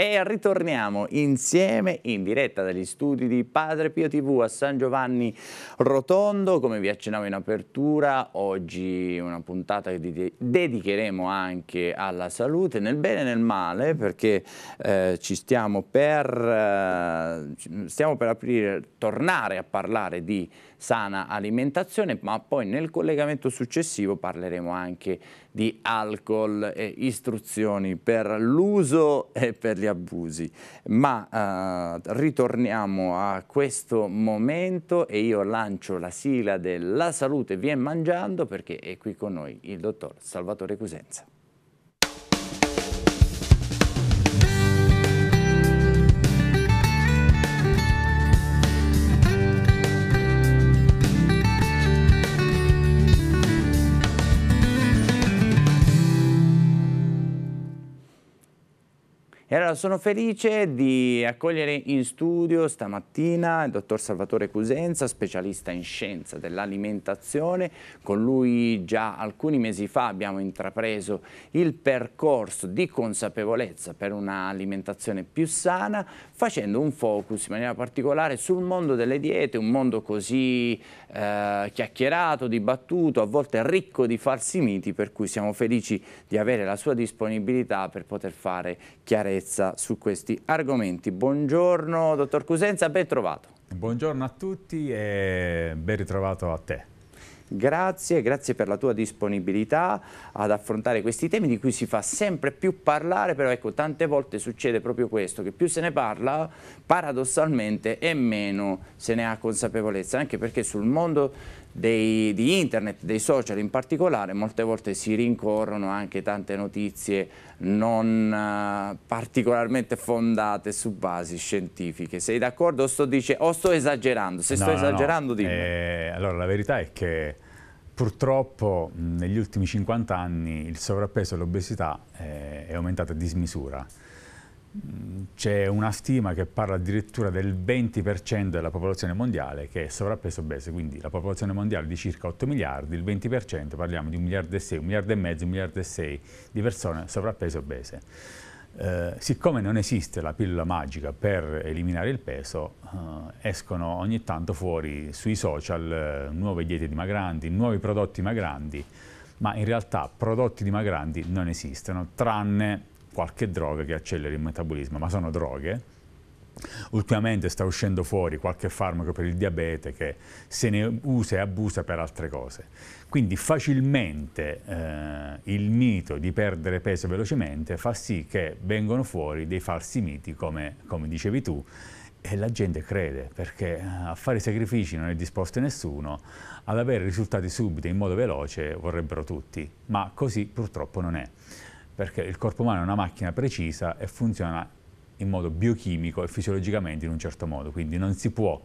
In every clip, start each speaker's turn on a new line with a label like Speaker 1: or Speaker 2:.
Speaker 1: E ritorniamo insieme in diretta dagli studi di Padre Pio TV a San Giovanni Rotondo. Come vi accennavo in apertura, oggi una puntata che dedicheremo anche alla salute, nel bene e nel male, perché eh, ci stiamo per, eh, stiamo per aprire, tornare a parlare di sana alimentazione, ma poi nel collegamento successivo parleremo anche di di alcol e istruzioni per l'uso e per gli abusi. Ma eh, ritorniamo a questo momento e io lancio la sigla della salute vien mangiando perché è qui con noi il dottor Salvatore Cusenza. E allora sono felice di accogliere in studio stamattina il dottor Salvatore Cusenza, specialista in scienza dell'alimentazione. Con lui già alcuni mesi fa abbiamo intrapreso il percorso di consapevolezza per un'alimentazione più sana, facendo un focus in maniera particolare sul mondo delle diete, un mondo così eh, chiacchierato, dibattuto, a volte ricco di falsi miti, per cui siamo felici di avere la sua disponibilità per poter fare chiarezza chiarezza su questi argomenti. Buongiorno dottor Cusenza, ben trovato.
Speaker 2: Buongiorno a tutti e ben ritrovato a te. Grazie, grazie per la tua
Speaker 1: disponibilità ad affrontare questi temi di cui si fa sempre più parlare, però ecco, tante volte succede proprio questo, che più se ne parla, paradossalmente, e meno se ne ha consapevolezza, anche perché sul mondo dei, di internet, dei social in particolare, molte volte si rincorrono anche tante notizie non eh, particolarmente fondate su basi scientifiche. Sei d'accordo o sto, o sto esagerando? Se no, sto no, esagerando no. dimmi.
Speaker 2: Eh, allora la verità è che purtroppo negli ultimi 50 anni il sovrappeso e l'obesità eh, è aumentata a dismisura c'è una stima che parla addirittura del 20% della popolazione mondiale che è sovrappeso obese, quindi la popolazione mondiale di circa 8 miliardi, il 20% parliamo di 1 miliardo e 6, 1 miliardo e mezzo, 1 miliardo e 6 di persone sovrappeso obese. Eh, siccome non esiste la pillola magica per eliminare il peso, eh, escono ogni tanto fuori sui social eh, nuove diete dimagranti, nuovi prodotti dimagranti, ma in realtà prodotti dimagranti non esistono, tranne qualche droga che acceleri il metabolismo, ma sono droghe. Ultimamente sta uscendo fuori qualche farmaco per il diabete che se ne usa e abusa per altre cose. Quindi facilmente eh, il mito di perdere peso velocemente fa sì che vengano fuori dei falsi miti come, come dicevi tu e la gente crede perché eh, a fare sacrifici non è disposto nessuno, ad avere risultati subito in modo veloce vorrebbero tutti, ma così purtroppo non è perché il corpo umano è una macchina precisa e funziona in modo biochimico e fisiologicamente in un certo modo, quindi non si può,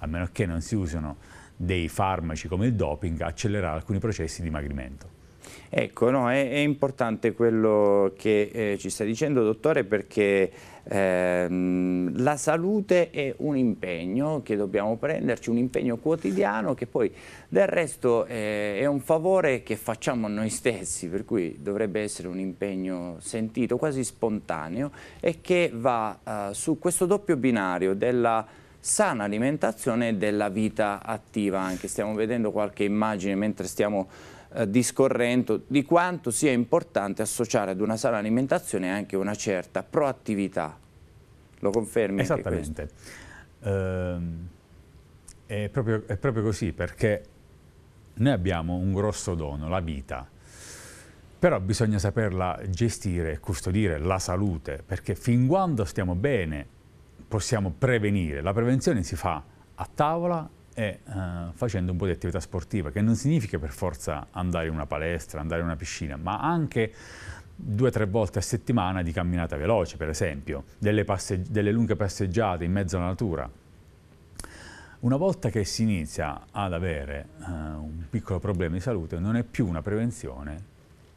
Speaker 2: a meno che non si usino dei farmaci come il doping, accelerare alcuni processi di dimagrimento.
Speaker 1: Ecco, no, è, è, importante quello che eh, ci sta dicendo dottore perché ehm, la salute è un impegno che dobbiamo prenderci, un impegno quotidiano che poi del resto eh, è un favore che facciamo a noi stessi, per cui dovrebbe essere un impegno sentito, quasi spontaneo e che va eh, su questo doppio binario della sana alimentazione e della vita attiva anche. Stiamo vedendo qualche immagine mentre stiamo eh, discorrendo di quanto sia importante associare ad una sana alimentazione anche una certa proattività. Lo confermi? Esattamente.
Speaker 2: Ehm, è, proprio, è proprio così perché noi abbiamo un grosso dono, la vita, però bisogna saperla gestire e custodire, la salute, perché fin quando stiamo bene possiamo prevenire. La prevenzione si fa a tavola è uh, eh, facendo un po' di attività sportiva, che non significa per forza andare in una palestra, andare in una piscina, ma anche due o tre volte a settimana di camminata veloce, per esempio, delle, passeggi delle lunghe passeggiate in mezzo alla natura. Una volta che si inizia ad avere uh, un piccolo problema di salute, non è più una prevenzione,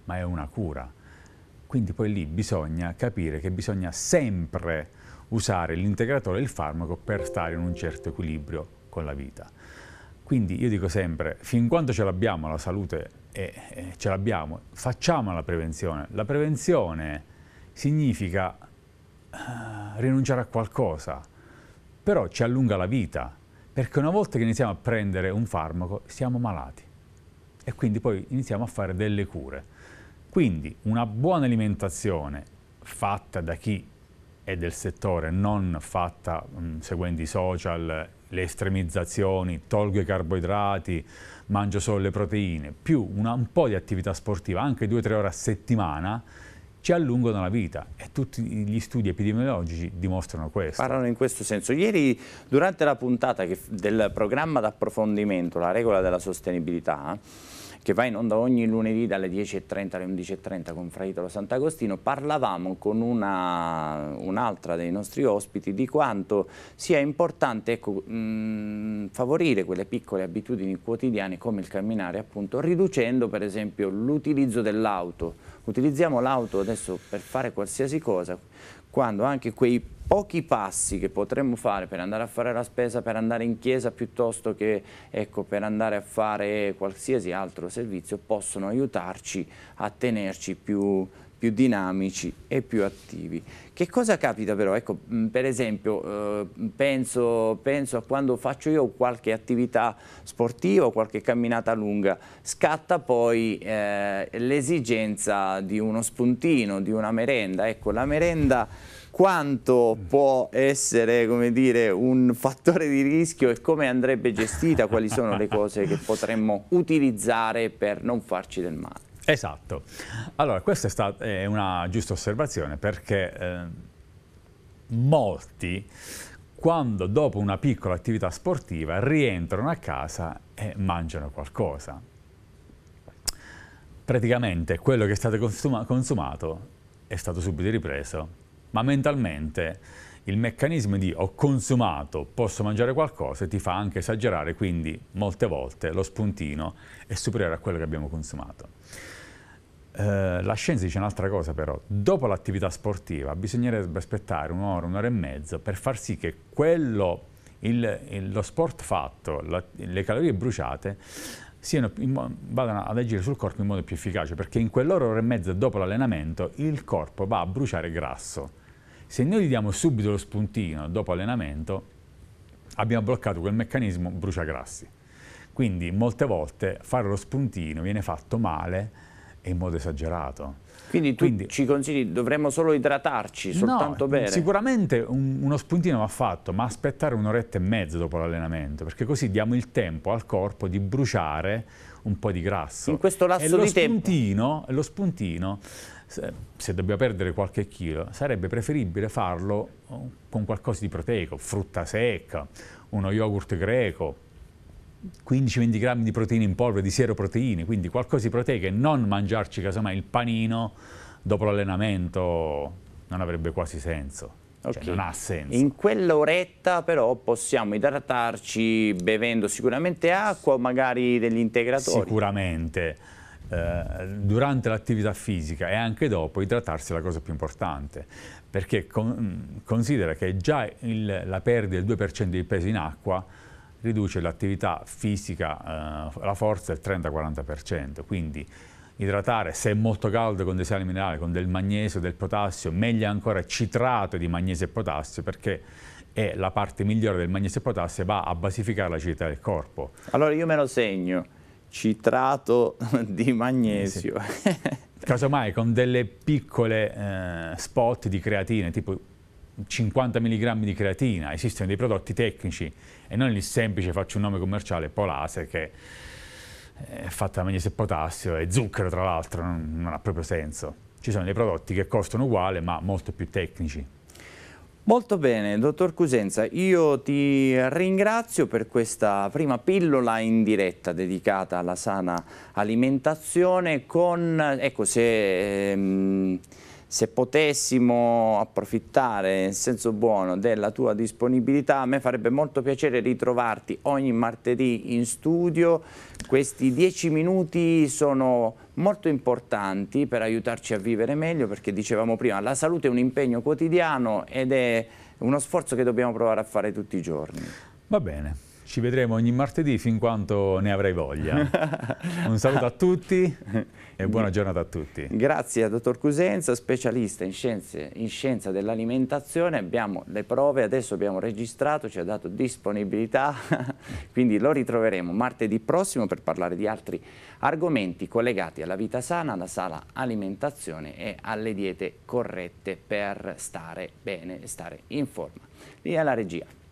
Speaker 2: ma è una cura. Quindi poi lì bisogna capire che bisogna sempre usare l'integratore e il farmaco per stare in un certo equilibrio con la vita. Quindi io dico sempre, fin quando ce l'abbiamo la salute e eh, ce l'abbiamo, facciamo la prevenzione. La prevenzione significa eh, rinunciare a qualcosa, però ci allunga la vita, perché una volta che iniziamo a prendere un farmaco siamo malati e quindi poi iniziamo a fare delle cure. Quindi una buona alimentazione fatta da chi è del settore, non fatta mh, seguendo i social le estremizzazioni, tolgo i carboidrati, mangio solo le proteine, più una, un po' di attività sportiva, anche 2-3 ore a settimana, ci allungano la vita e tutti gli studi epidemiologici dimostrano questo.
Speaker 1: Parlano in questo senso. Ieri durante la puntata del programma d'approfondimento, la regola della sostenibilità, che va in onda ogni lunedì dalle 10.30 alle 11.30 con Fraitolo Sant'Agostino, parlavamo con un'altra un dei nostri ospiti di quanto sia importante ecco, mh, mm, favorire quelle piccole abitudini quotidiane come il camminare appunto, riducendo per esempio l'utilizzo dell'auto. Utilizziamo l'auto adesso per fare qualsiasi cosa, quando anche quei pochi passi che potremmo fare per andare a fare la spesa, per andare in chiesa piuttosto che ecco, per andare a fare qualsiasi altro servizio possono aiutarci a tenerci più, più dinamici e più attivi. Che cosa capita però? Ecco, mm, per esempio, eh, penso, penso, a quando faccio io qualche attività sportiva, qualche camminata lunga, scatta poi eh, l'esigenza di uno spuntino, di una merenda. Ecco, la merenda quanto può essere dire, un fattore di rischio e come andrebbe gestita, quali sono le cose che potremmo utilizzare per non farci del
Speaker 2: male. Esatto. Allora, questa è, stata, è una giusta osservazione perché eh, molti, quando dopo una piccola attività sportiva, rientrano a casa e mangiano qualcosa. Praticamente quello che è stato consuma consumato è stato subito ripreso ma mentalmente il meccanismo di ho consumato, posso mangiare qualcosa, ti fa anche esagerare, quindi molte volte lo spuntino è superiore a quello che abbiamo consumato. Eh, la scienza dice un'altra cosa però, dopo l'attività sportiva bisognerebbe aspettare un'ora, un'ora e mezzo per far sì che quello, il, il, lo sport fatto, la, le calorie bruciate siano, vadano ad agire sul corpo in modo più efficace, perché in quell'ora, ora e mezza dopo l'allenamento, il corpo va a bruciare grasso. Se noi gli diamo subito lo spuntino dopo allenamento, abbiamo bloccato quel meccanismo bruciagrassi. Quindi molte volte fare lo spuntino viene fatto male e in modo esagerato. Quindi tu Quindi, ci consigli, dovremmo solo idratarci, soltanto no, bene? Sicuramente un, uno spuntino va fatto, ma aspettare un'oretta e mezza dopo l'allenamento, perché così diamo il tempo al corpo di bruciare un po' di grasso. In questo lasso e di spuntino, tempo? Lo spuntino, se, se dobbiamo perdere qualche chilo, sarebbe preferibile farlo uh, con qualcosa di proteico, frutta secca, uno yogurt greco, 15-20 grammi di proteine in polvere, di sieroproteine, quindi qualcosa di proteiche, e non mangiarci casomai il panino dopo l'allenamento non avrebbe quasi senso. Cioè, okay. Cioè, non ha senso.
Speaker 1: In quell'oretta però possiamo idratarci bevendo sicuramente acqua, o magari degli integratori.
Speaker 2: Sicuramente. Eh, durante l'attività fisica e anche dopo idratarsi è la cosa più importante perché con, mm, considera che già il, la perdita del 2% di peso in acqua riduce l'attività fisica, eh, la forza del 30-40%, quindi idratare, se è molto caldo con dei sali minerali, con del magnesio, del potassio, meglio ancora citrato di magnesio e potassio perché è la parte migliore del magnesio e potassio e va a basificare l'acidità del corpo.
Speaker 1: Allora io me lo segno, citrato di magnesio. Eh
Speaker 2: sì. Casomai con delle piccole eh, spot di creatine, tipo 50 mg di creatina, esistono dei prodotti tecnici e non il semplice faccio un nome commerciale Polase che è eh, fatta da magnesio e potassio e zucchero tra l'altro, non, non ha proprio senso. Ci sono dei prodotti che costano uguale ma molto più tecnici. Molto bene, dottor Cusenza, io ti ringrazio per
Speaker 1: questa prima pillola in diretta dedicata alla sana alimentazione con, ecco, se... Ehm, se potessimo approfittare in senso buono della tua disponibilità, a me farebbe molto piacere ritrovarti ogni martedì in studio. Questi dieci minuti sono molto importanti per aiutarci a vivere meglio perché dicevamo prima la salute è un impegno quotidiano ed è uno sforzo che dobbiamo provare a fare tutti i giorni.
Speaker 2: Va bene. Ci vedremo ogni martedì fin quanto ne avrai voglia. Un saluto a tutti e buona giornata a tutti.
Speaker 1: Grazie a dottor Cusenza, specialista in, scienze, in scienza dell'alimentazione. Abbiamo le prove, adesso abbiamo registrato, ci ha dato disponibilità, quindi lo ritroveremo martedì prossimo per parlare di altri argomenti collegati alla vita sana, alla sala alimentazione e alle diete corrette per stare bene e stare in forma. Via la regia.